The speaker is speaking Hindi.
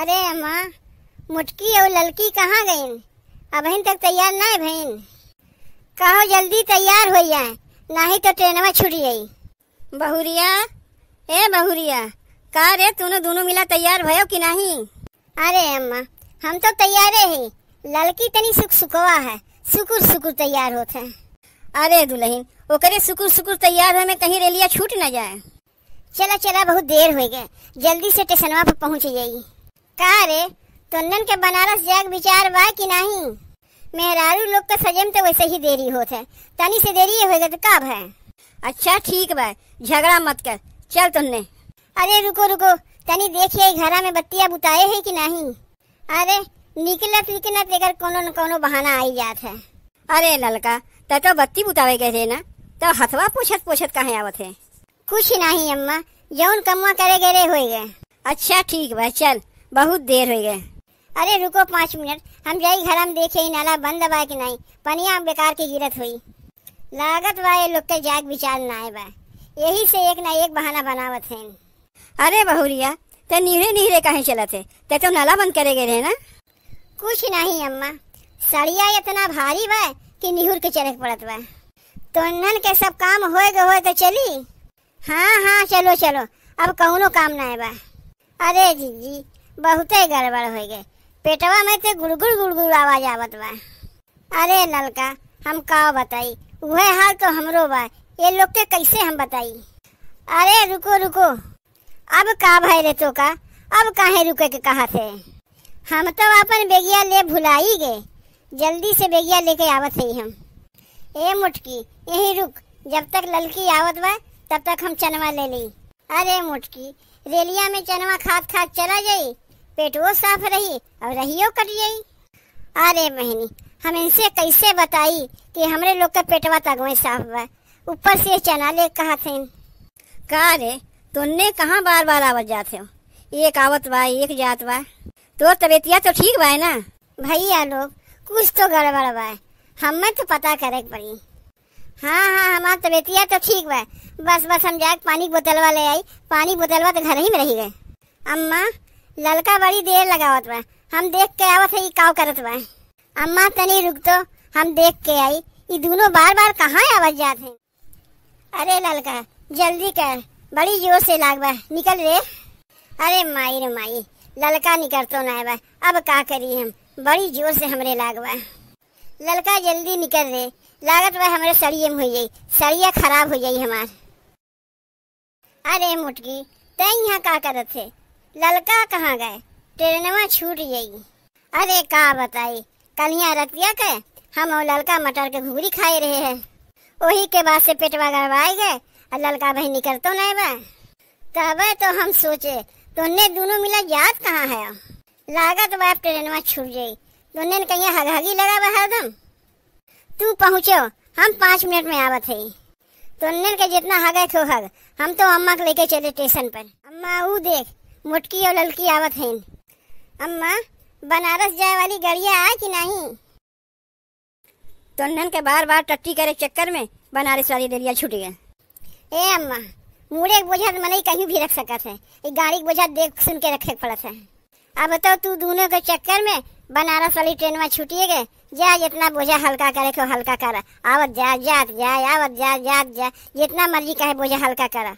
अरे अम्मा मुटकी और ललकी कहाँ गयी अभी तक तैयार न बहन कहो जल्दी तैयार हो जाए नहीं तो ट्रेन में छूट गई बहुरिया ए बहुरिया कहा रे तूने दोनों मिला तैयार भयो कि नहीं अरे अम्मा हम तो तैयार है ललकी तनी सुख सुखवा है सुकुर सुकुर तैयार होते हैं अरे दुल्हन ओकरे सुकुर सुकुर तैयार हो में कहीं रेलिया छूट न जाए चला चला बहुत देर हो गए जल्दी से स्टेशनवा पर पहुंच जाएगी का रे तुंदन के बनारस जाग विचार बा कि नहीं मेहरारू लोग का सजम तो वैसे ही देरी होत है तनी से देरी गए तो कब है अच्छा ठीक बा झगड़ा मत कर चल तुमने अरे रुको रुको तनी देखिए घर में बत्तियां बुताए है कि नहीं अरे निकलत निकलत लेकर कोनो न कोनो बहाना आई जात है अरे ललका ते तो बत्ती बुतावे गए थे ना तो हथवा पूछत पूछत कहे आवत है कुछ नहीं अम्मा जौन कमवा करे गए हो गए अच्छा ठीक बा चल बहुत देर हो गए अरे रुको पाँच मिनट हम जाए घर हम देखे ही नाला बंद बा कि नहीं पनिया बेकार की गिरत हुई लागत बा ये लोग के जाग विचार ना आए बा यही से एक ना एक बहाना बनावत है अरे बहुरिया ते नीरे नीरे कहे चलत है ते तो नाला बंद करे गए ना कुछ नहीं अम्मा सड़िया इतना भारी बा कि निहुर के चरक पड़त बा तो नन के सब काम हो गए हो तो चली हाँ हाँ चलो चलो अब कौनो काम ना है बा अरे जी जी बहुते गड़बड़ हो गए पेटवा में ते गुड़गुड़ गुड़गुड़ आवाज आवत बा अरे ललका हम का बताई वह हाल तो हमरो बा ये लोग के कैसे हम बताई अरे रुको रुको अब का भाई रे तो अब काहे रुके के कहा थे हम तो अपन बेगिया ले भुलाई गए जल्दी से बेगिया लेके आवत है हम ए मुटकी यही रुक जब तक ललकी आवत बा तब तक हम चनवा ले ली अरे मुटकी रेलिया में चनवा खात खात चला जाई पेट वो साफ रही और रहियो करिए अरे बहनी हम इनसे कैसे बताई कि हमरे लोग का पेटवा तगवे साफ हुआ ऊपर से चना ले कहा थे कहा रे तुमने कहा बार बार आवत जाते हो एक आवत बा एक जात बा तो तबीयतिया तो ठीक बा ना भैया लोग कुछ तो गड़बड़ बा हमें तो पता करे पड़ी हाँ हाँ हमार तबीयतिया तो ठीक बा बस बस हम जाए पानी बोतलवा ले आई पानी बोतलवा तो घर ही में रही गए अम्मा ललका बड़ी देर लगावत बा हम देख के आवत है काव करत बा अम्मा तनी रुक तो हम देख के आई ये दोनों बार बार कहा आवत जात है अरे ललका जल्दी कर बड़ी जोर से लाग बा निकल रे अरे माई रे माई ललका निकल तो ना बा अब का करी हम बड़ी जोर से हमरे लाग बा ललका जल्दी निकल रे लागत बा हमरे सड़िए में हो जाये सड़िया खराब हो जाये हमार अरे मुटकी तय यहाँ का करत थे ललका कहाँ गए ट्रेनवा छूट जाएगी अरे का बताई कल यहाँ रख दिया के हम और ललका मटर के घूरी खाए रहे हैं वही के बाद से पेटवा गड़वाए गए और ललका भाई तो नहीं बा तब तो हम सोचे तुमने दोनों मिला याद कहाँ है लागत बाप ट्रेनवा छूट दोनों तुमने कहीं हगहगी लगा बा हरदम तू पहुँचो हम पाँच मिनट में आवत है तुमने के जितना हग हग हम तो अम्मा को लेके चले स्टेशन पर अम्मा वो देख मोटकी और ललकी आवत है अम्मा बनारस जाए वाली गड़िया है कि नहीं तन्नन के बार बार टट्टी करे चक्कर में बनारस वाली गलिया छूट गए ए अम्मा मुड़े बोझा तो मनई कहीं भी रख सकत है ये गाड़ी बोझा देख सुन के रखे पड़त है अब बताओ तो तू दोनों के चक्कर में बनारस वाली ट्रेन में छुटिए गए जा जितना बोझा हल्का करे को तो हल्का करा आवत जा जात जा आवत जा जात जा जितना मर्जी कहे बोझा हल्का करा